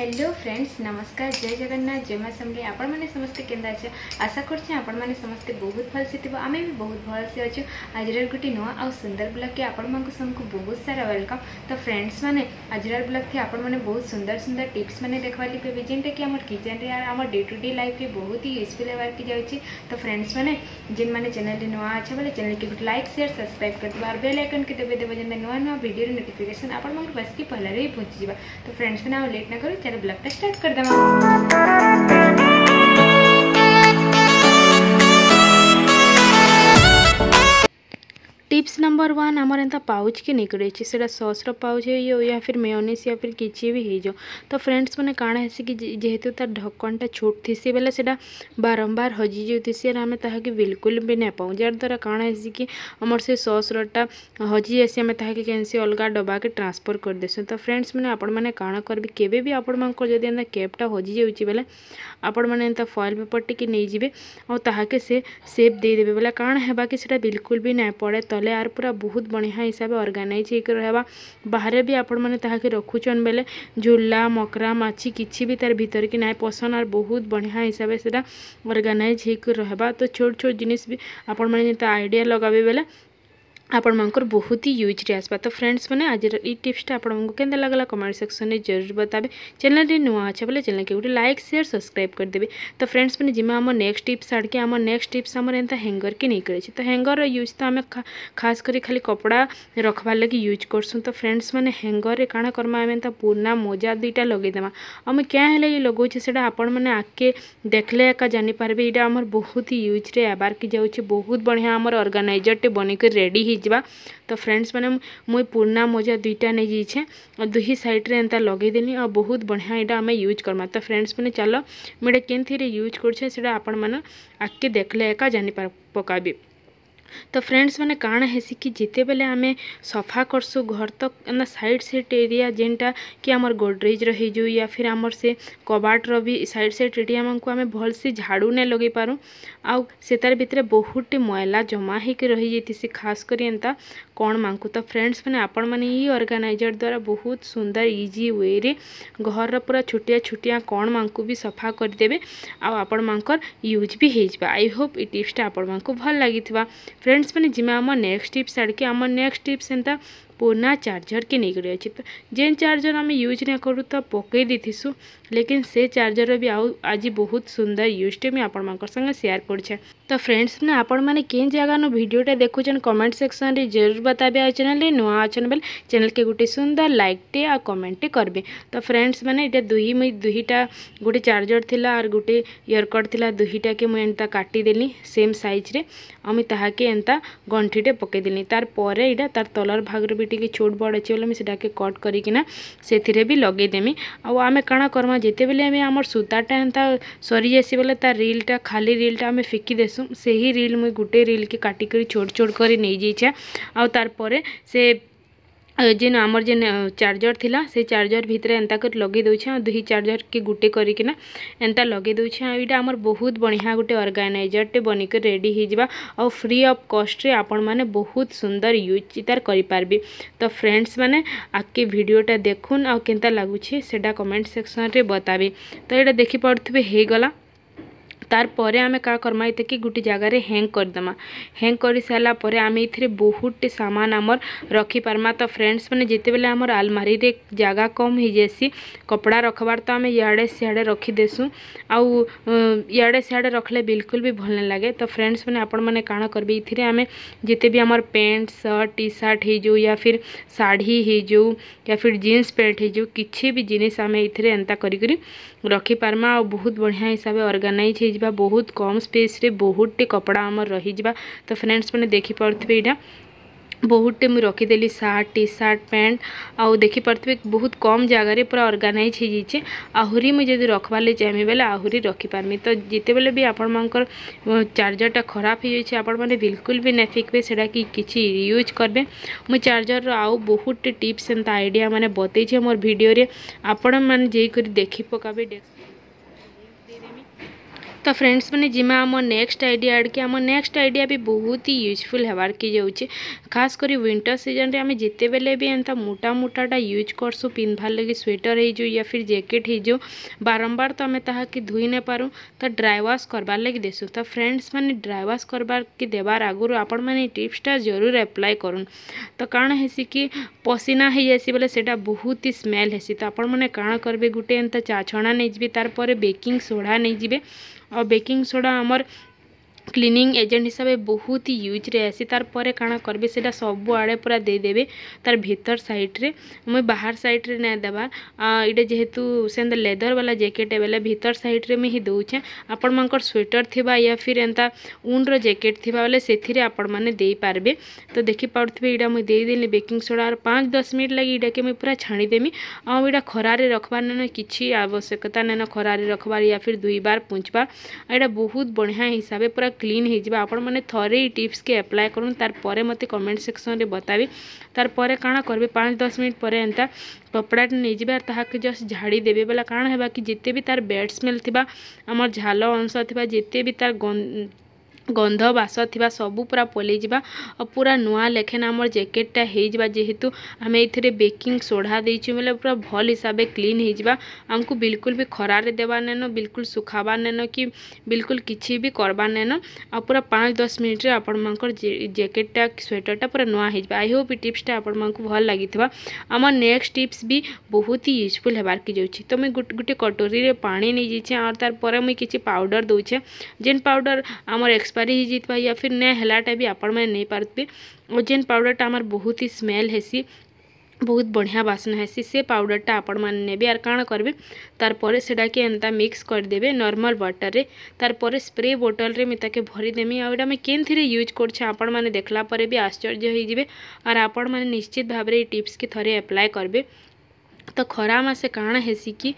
hello friends নমস্কার জয় জগন্নাথ জয় মা সমলে আপনার সমস্তে কেন্দা আছে আশা করছি আপনার সমস্তে বহুত ভালসে থাকবে আমি বি বহুত ভালসে অছু আজর গোটে নূ আউ সুন্দর ব্লগকে আপনার সবুক বহুত সারা ওয়েলকম তো ফ্রেন্ডস মানে আজর ব্লগকে আপনার বহুত সুন্দর সুন্দর টিপস মানে দেখবার লাগবে যেটা কি আমার কিচেন্রে আমার ডে টু ডে লাইফে বহুত হি ইউজফুল হওয়ার কি যাচ্ছে তো ফ্রেন্ডস মানে যেন মানে চ্যানেল নূয়া আছে বলে চ্যানেল কি গোটে লাইক সেয়ার সবসক্রাইব করদেবে আর বেল আইকন কে দেবে দেবে যেন নূয়া নূয়া ভিডিওর নোটিফিকেসন আপনার পাশকে পহলারে পৌঁছি যা তো ফ্রেন্ডস মানে আমি লেট না করি चलो ब्लॉग स्टार्ट कर दे टिप्स नंबर वन आमर एंता पाउच के निकले से सस्र पाउच हो या फिर मेयोनीज या फिर किसी भी हो तो फ्रेंड्स मैंने काण है जेहेतु तार ढक्कनटा छोट थी बोले से बारंबार हजि जाऊसी आम ताकि बिल्कुल भी ना पाऊँ जार द्वारा काण है कि आम से सस्रटा हजि जासी आम ताकि कैसे अलग डबा के ट्रांसफर करदेसु तो फ्रेंड्स मैंने आपण मैंने काण करेंगे केवे भी मैं जब एंता केप्टा हजि बोले आपण मैंने एंता पेपर टी जी और ताकि से सेफ देदेवे बोले काण है कि बिल्कुल भी ना पड़े तले ବେଲେ ଆର୍ ପୁରା ବହୁତ ବଢ଼ିଆ ହିସାବେ ଅର୍ଗାନାଇଜ୍ ହେଇକି ରହେବା ବାହାରେ ବି ଆପଣମାନେ ତାହାକେ ରଖୁଛନ୍ ବେଲେ ଝୁଲା ମକରା ମାଛି କିଛି ବି ତାର୍ ଭିତରକେ ନାଇଁ ପସନ୍ଦ ଆର୍ ବହୁତ ବଢ଼ିଆ ହିସାବେ ସେଟା ଅର୍ଗାନାଇଜ୍ ହେଇକି ରହେବା ତ ଛୋଟ ଛୋଟ ଜିନିଷ୍ ବି ଆପଣମାନେ ଯେନ୍ତା ଆଇଡ଼ିଆ ଲଗାବେ ବେଲେ ଆପଣମାନଙ୍କର ବହୁତ ହି ୟୁଜ୍ରେ ଆସିବା ତ ଫ୍ରେଣ୍ଡସ୍ ମାନେ ଆଜିର ଏଇ ଟିପ୍ସଟା ଆପଣଙ୍କୁ କେନ୍ତା ଲାଗଲା କମେଣ୍ଟ ସେକ୍ସନରେ ଜରୁର ବତାବେ ଚ୍ୟାନେଲ୍ରେ ନୂଆ ଅଛେ ବୋଲେ ଚ୍ୟାନେଲ୍କେ ଗୋଟେ ଲାଇକ୍ ସେୟାର ସବସ୍କ୍ରାଇବ୍ କରିଦେବେ ତ ଫ୍ରେଣ୍ଡସ୍ ମାନେ ଯିମା ଆମ ନେକ୍ସଟ ଟିପ୍ସ ଆଡ଼କେ ଆମ ନେକ୍ସଟ ଟିପ୍ସ ଆମର ଏନ୍ତା ହ୍ୟାଙ୍ଗର୍କେ ନେଇକରି ଅଛି ତ ହ୍ୟାଙ୍ଗର୍ର ୟୁଜ୍ ତ ଆମେ ଖାସ୍ କରି ଖାଲି କପଡ଼ା ରଖବାର୍ ଲାଗି ୟୁଜ୍ କରସୁଁ ତ ଫ୍ରେଣ୍ଡସ୍ ମାନେ ହ୍ୟାଙ୍ଗର୍ରେ କାଣା କର୍ମା ଆମେ ଏନ୍ତା ପୁରୁଣା ମୋଜା ଦୁଇଟା ଲଗେଇଦେମା ଆମେ କାଁ ହେଲେ ଇ ଲଗଉଛେ ସେଇଟା ଆପଣମାନେ ଆଗ୍କେ ଦେଖିଲେ ଏକା ଜାଣିପାରିବେ ଏଇଟା ଆମର ବହୁତ ୟୁଜ୍ରେ ଆବାର୍କେ ଯାଉଛେ ବହୁତ ବଢ଼ିଆ ଆମର ଅର୍ଗାନାଇଜର୍ଟେ ବନେଇକରି ରେଡ଼ି ହେଇ ହେଇଯିବା ତ ଫ୍ରେଣ୍ଡସ୍ ମାନେ ମୁଇଁ ପୁରୁଣା ମଜା ଦୁଇଟା ନେଇଯାଇଛେ ଆଉ ଦୁଇ ସାଇଡ଼୍ରେ ଏନ୍ତା ଲଗେଇଦେଲି ଆଉ ବହୁତ ବଢ଼ିଆ ଏଇଟା ଆମେ ୟୁଜ୍ କର୍ମା ତ ଫ୍ରେଣ୍ଡସ୍ ମାନେ ଚାଲ ମୁଁ ଏଇଟା କେନ୍ଥିରେ ୟୁଜ୍ କରୁଛେ ସେଇଟା ଆପଣମାନେ ଆଗ୍କେ ଦେଖିଲେ ଏକା ଜାଣିପାର ପକାବି ତ ଫ୍ରେଣ୍ଡସ୍ ମାନେ କାଣା ହେସି କି ଯେତେବେଲେ ଆମେ ସଫା କର୍ସୁଁ ଘର୍ ତ ଏନ୍ତା ସାଇଡ଼୍ ସାଇଡ଼୍ ଏରିଆ ଯେନ୍ଟା କି ଆମର୍ ଗୋଡ଼୍ରେଜ୍ର ହେଇଯାଉ ୟା ଫିର୍ ଆମର୍ ସେ କବାଟ୍ର ବି ସାଇଡ଼୍ ସାଇଡ଼୍ ଏରିଆମାନ୍କୁ ଆମେ ଭଲ୍ସେ ଝାଡ଼ୁ ନାଇଁ ଲଗେଇ ପାରୁ ଆଉ ସେତାର୍ ଭିତ୍ରେ ବହୁତ୍ଟେ ମଏଲା ଜମା ହେଇକି ରହିଯାଇଥିସି ଖାସ୍ କରି ଏନ୍ତା କ'ଣମାନ୍କୁ ତ ଫ୍ରେଣ୍ଡସ୍ ମାନେ ଆପଣମାନେ ଇ ଅର୍ଗାନାଇଜର୍ ଦ୍ୱାରା ବହୁତ ସୁନ୍ଦର ଇଜି ୱେରେ ଘରର ପୁରା ଛୋଟିଆ ଛୋଟିଆ କ'ଣମାନଙ୍କୁ ବି ସଫା କରିଦେବେ ଆଉ ଆପଣମାନଙ୍କର ୟୁଜ୍ ବି ହେଇଯିବା ଆଇ ହୋପ୍ ଏ ଟିପ୍ସଟା ଆପଣମାନଙ୍କୁ ଭଲ ଲାଗିଥିବା ଫ୍ରେଣ୍ଡସ୍ ମାନେ ଯିମା ଆମର ନେକ୍ସଟ ଟିପ୍ସ ଆଡ଼କେ ଆମର ନେକ୍ସଟ ଟିପ୍ସ ଏନ୍ତା ପୁରୁଣା ଚାର୍ଜର୍କେ ନେଇକରି ଅଛି ତ ଯେନ୍ ଚାର୍ଜର୍ ଆମେ ୟୁଜ୍ ନାଇଁ କରୁ ତ ପକେଇ ଦେଇଥିସୁଁ ଲେକିନ୍ ସେ ଚାର୍ଜର୍ ବି ଆଉ ଆଜି ବହୁତ ସୁନ୍ଦର ୟୁଜ୍ଟେ ମୁଇଁ ଆପଣମାନଙ୍କର ସାଙ୍ଗେ ସେୟାର କରୁଛେଁ ତ ଫ୍ରେଣ୍ଡସ୍ ନା ଆପଣମାନେ କେନ୍ ଜାଗାନୁ ଭିଡ଼ିଓଟା ଦେଖୁଛନ୍ କମେଣ୍ଟ ସେକ୍ସନ୍ରେ ଜରୁର ବତାବେ ଆଉ ଚ୍ୟାନେଲ୍ରେ ନୂଆ ଅଛନ୍ ବେଲେ ଚ୍ୟାନେଲ୍କେ ଗୋଟେ ସୁନ୍ଦର ଲାଇକ୍ଟେ ଆଉ କମେଣ୍ଟଟେ କରିବେ ତ ଫ୍ରେଣ୍ଡସ୍ ମାନେ ଏଇଟା ଦୁଇ ମୁଇଁ ଦୁଇଟା ଗୋଟେ ଚାର୍ଜର୍ ଥିଲା ଆର୍ ଗୋଟେ ଇୟରକଟ୍ ଥିଲା ଦୁଇଟାକେ ମୁଇଁ ଏନ୍ତା କାଟିଦେଲି ସେମ୍ ସାଇଜ୍ରେ ଆଉ ମୁଇଁ ତାହାକେ ଏନ୍ତା ଗଣ୍ଠିଟେ ପକେଇଦେଲି ତାର୍ ପରେ ଏଇଟା ତାର୍ ତଲର ଭାଗରେ ବି ଟିକେ ଛୋଟ୍ ବଡ଼ ଅଛି ବୋଲେ ମୁଇଁ ସେଟାକେ କଟ୍ କରିକିନା ସେଥିରେ ବି ଲଗେଇଦେମି ଆଉ ଆମେ କାଣା କର୍ମା ଯେତେବେଲେ ଆମେ ଆମର ସୂତାଟା ଏନ୍ତା ସରିଯାଏସି ବୋଲେ ତାର୍ ରିଲ୍ଟା ଖାଲି ରିଲ୍ଟା ଆମେ ଫିକି ଦେସୁଁ ନେସୁଁ ସେହି ରିଲ୍ ମୁଇଁ ଗୁଟେ ରିଲ୍କେ କାଟିକରି ଛୋଟ୍ ଛୋଟ୍ କରି ନେଇଯାଇଛେଁ ଆଉ ତାର୍ ପରେ ସେ ଯେନ୍ ଆମର ଯେନ୍ ଚାର୍ଜର୍ ଥିଲା ସେ ଚାର୍ଜର୍ ଭିତରେ ଏନ୍ତା କରି ଲଗେଇ ଦେଉଛେ ଆଉ ଦୁଇ ଚାର୍ଜର୍କେ ଗୁଟେ କରିକିନା ଏନ୍ତା ଲଗେଇ ଦେଉଛେ ଆଉ ଏଇଟା ଆମର ବହୁତ ବଢ଼ିଆ ଗୋଟେ ଅର୍ଗାନାଇଜର୍ଟେ ବନିକରି ରେଡ଼ି ହେଇଯିବା ଆଉ ଫ୍ରି ଅଫ୍ କଷ୍ଟରେ ଆପଣମାନେ ବହୁତ ସୁନ୍ଦର ୟୁଜ୍ ତାର କରିପାରିବେ ତ ଫ୍ରେଣ୍ଡସ୍ମାନେ ଆଗ୍କେ ଭିଡ଼ିଓଟା ଦେଖୁନ୍ ଆଉ କେନ୍ତା ଲାଗୁଛି ସେଟା କମେଣ୍ଟ ସେକ୍ସନ୍ରେ ବତାବେ ତ ଏଇଟା ଦେଖିପାରୁଥିବେ ହେଇଗଲା तार आम का करमा ये कि गोटे जगार हैंग करदे हैंग कर सारापर आम ये बहुत सामान आम रखिपारा तो फ्रेंड्स मैंने जिते बेले आम आलमारी जगह कम हो जासी कपड़ा रखबार तो आम इे सियाड़े रखिदेसूँ आउ इे सियाड़े रखले बिलकुल भी भल ना लगे तो फ्रेंड्स मैंने आप मैंने काण करेंगे ये आम जिते भी आम पैंट सर्ट टी सार्ट हो या फिर शाढ़ी हो या फिर जीन्स पैंट हो किसी जिनिस आम ये एंता करी रखिपारमा आ बहुत बढ़िया हिसाब से अर्गानाइज हो बहुत कम स्पेस रे बहुत टे कपड़ा आम रही जा तो फ्रेंड्स मैंने देखिपे यहाँ ବହୁତଟେ ମୁଁ ରଖିଦେଲି ସାର୍ଟ ଟି ସାର୍ଟ ପ୍ୟାଣ୍ଟ ଆଉ ଦେଖିପାରୁଥିବେ ବହୁତ କମ୍ ଜାଗାରେ ପୁରା ଅର୍ଗାନାଇଜ୍ ହେଇଯାଇଛେ ଆହୁରି ମୁଁ ଯଦି ରଖବାର୍ ଲାଗି ଚାହିଁବି ବେଲେ ଆହୁରି ରଖିପାରମି ତ ଯେତେବେଳେ ବି ଆପଣମାନଙ୍କର ଚାର୍ଜରଟା ଖରାପ ହେଇଯାଇଛି ଆପଣମାନେ ବିଲକୁଲ ବି ନାଇଁ ଫିକ୍ବେ ସେଟାକି କିଛି ୟୁଜ୍ କରିବେ ମୁଁ ଚାର୍ଜରର ଆଉ ବହୁତଟେ ଟିପ୍ସ ଏନ୍ତା ଆଇଡ଼ିଆ ମାନେ ବତେଇଛେ ମୋର ଭିଡ଼ିଓରେ ଆପଣମାନେ ଯାଇକରି ଦେଖି ପକାବେ तो फ्रेंड्स मैंने जीमा आम नेक्स्ट आईडिया आड़के आम नेक्स्ट आईडिया भी बहुत ही यूजफुल होबार की जाऊँचे खास कर विंटर सीजन में आम जिते बेले भी एंता मोटा मोटाटा यूज करसु पिंधार लगे स्वेटर हो या फिर जैकेट हो बारंबार तो आम ताकि धोई ना पारूँ तो ड्राइवाश करार लगे देसु तो फ्रेंड्स मैंने ड्राइवाश करार कि देवार आगुँ आपण मैंने टीप्सटा जरूर एप्लाय कर तो कण हैसी कि पसीना हो जासी बोले से बहुत ही स्मेल हैसी तो आपण मैंने कण करेंगे गोटे एंता चाछणा नहीं जी तार बेकिंग सोडा नहीं जी और बेकिंग सोडा आमर ক্লিনিং এজেন্ট হিসাবে বহুত হি ইউজরে আসি তারপরে কাଣା করবে সেটা সবুআড়ে পুরা দেইদেবে তার ভিতর সাইড্রে মুই বাহার সাইড্রে না দেবার এটা যেহেতু সেন্তা লেদরওয়ালা জ্যাকেট বেলে ভিতর সাইড্রে মুই দেউছে ଆପଣମାନଙ୍କର ସ୍ୱେଟର୍ ଥିବା ୟା ଫିର୍ ଏନ୍ତା ଉନ୍ର ଜ୍ୟାକେଟ୍ ଥିବା ବୋଲେ ସେଥିରେ ଆପଣମାନେ ଦେଇପାରିବେ ତ ଦେଖିପାରୁଥିବେ ଏଇଟା ମୁଇଁ ଦେଇଦେଲି ବେକିଂ ସୋଡ଼ା ପାଞ୍ଚ ଦଶ ମିନିଟ୍ ଲାଗି ଏଇଟାକେ ମୁଇଁ ପୁରା ଛାଣିଦେମି ଆଉ ଏଇଟା ଖରାରେ ରଖବାର ନେନ କିଛି ଆବଶ୍ୟକତା ନେନ ଖରାରେ ରଖବାର ୟା ଫିର୍ ଦୁଇବାର ପୁଞ୍ଛବାର ଏଇଟା ବହୁତ ବଢ଼ିଆ ହିସାବେ ପୁରା क्लीन होने थे टीप्स के एप्लाय कर तार मत कमेंट सेक्शन में बतावी तार कण करी पाँच दस मिनिट पर एंता कपड़ाटे नहींजार जस्ट झाड़ी देवे बोला कण है कि जिते भी तार बेड स्मेल थी आम झाल अंश थी जिते भी तार গন্ধ বাস থাকা সবু পুরা পলাই যা পুরা নয় লেখেন আমার জ্যাকেটটা হয়ে যা যেহেতু আমি এইথে বেকিং সোডা দিয়েছি বলে পুরা ভাল হিসাবে ক্লিন হয়ে যা আমি বিলকুল বি খরারে দেওয়া নেন বিলকুল শুখাবার নেন কি বিলকুল কিছু বি করবার নেন পুরা পাঁচ দশ মিনিটে আপনার জ্যাকেটটা সোয়েটরটা পুরা নয় হয়ে যা আই হোপ এই টিপসটা আপনার ভাল লাগি আমার নেক্সট টিপস বি বহুত ইউজফুল হবার কি যাচ্ছি তো আমি গোটে কটোরি পা নিয়ে যাই আর তারপরে মুই কিছু পাউডর দৌছে যেন পাউডর আমার এক্স एक्सपायरी ही जीतवा या फिर नया हेलाटा भी आपण मैंने नहीं पार्थे और जेन पाउडरटा आम बहुत ही स्मेल हैसी बहुत बढ़िया बासना है से पाउडरटा आपण मैंने नेबे आर कण करेंगे तारपर से एंता मिक्स करदे नर्माल व्टर में तारपर स्प्रे बोटल मुझे भरीदेमी आईटा मैं कें थी यूज कर देखला भी आश्चर्य होर आपण मैंने निश्चित भाव टीप्स के थे एप्लाय करेंगे तो खरा मसे कण है कि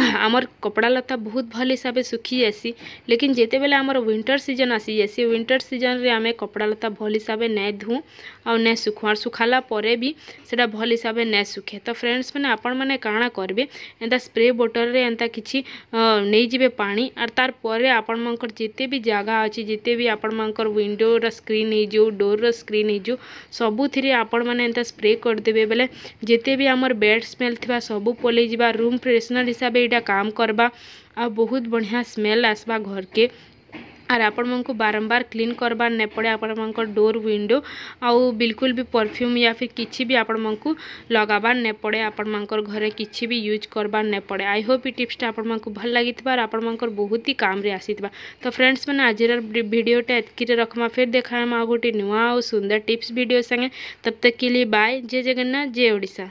आमर कपड़ा लता बहुत भल हिसाब से सुखी जासी लेकिन जिते बेले आम विंटर सीजन आसी जासी विंटर सीजन रे आम कपड़ा लता भल हिसाब से नै धूँ आउ नै सुखवा सुखाला पर भी सेटा भल हिसाब से नै सुखे तो फ्रेंड्स मैंने आपण मैंने काण करेंगे एंता स्प्रे बोटल में एंता कि नहीं जीवे पा आर तार पर आपण मर जिते भी जगह अच्छे जिते भी आपण मर विंडोर स्क्रीन हो डोर रक्रीन हो सबुरी आपण मैंने स्प्रे करदे बोले जिते भी आमर बेड स्मेल थ सब पल रूम फ्रेशनर हिसाब से ଏଇଟା କାମ କରବା ଆଉ ବହୁତ ବଢ଼ିଆ ସ୍ମେଲ୍ ଆସବା ଘରକେ ଆର୍ ଆପଣମାନଙ୍କୁ ବାରମ୍ବାର କ୍ଲିନ୍ କରବାର ନାଇଁ ପଡ଼େ ଆପଣମାନଙ୍କର ଡୋର୍ ୱିଣ୍ଡୋ ଆଉ ବିଲକୁଲ ବି ପରଫ୍ୟୁମ୍ ୟା ଫିର୍ କିଛି ବି ଆପଣମାନଙ୍କୁ ଲଗାବାର ନାଇଁ ପଡ଼େ ଆପଣମାନଙ୍କର ଘରେ କିଛି ବି ୟୁଜ୍ କରବାର ନାଇଁ ପଡ଼େ ଆଇ ହୋପ୍ ଏ ଟିପ୍ସଟା ଆପଣମାନଙ୍କୁ ଭଲ ଲାଗିଥିବା ଆର୍ ଆପଣମାନଙ୍କର ବହୁତ ହି କାମରେ ଆସିଥିବା ତ ଫ୍ରେଣ୍ଡସ୍ ମାନେ ଆଜିର ଭିଡ଼ିଓଟା ଏତିକିରେ ରଖମା ଫେର୍ ଦେଖାହେମା ଆଉ ଗୋଟେ ନୂଆ ଆଉ ସୁନ୍ଦର ଟିପ୍ସ ଭିଡ଼ିଓ ସାଙ୍ଗେ ତବ ତକ୍ କେ ଲିଏ ବାଏ ଜୟ ଜଗନ୍ନାଥ ଜୟ ଓଡ଼ିଶା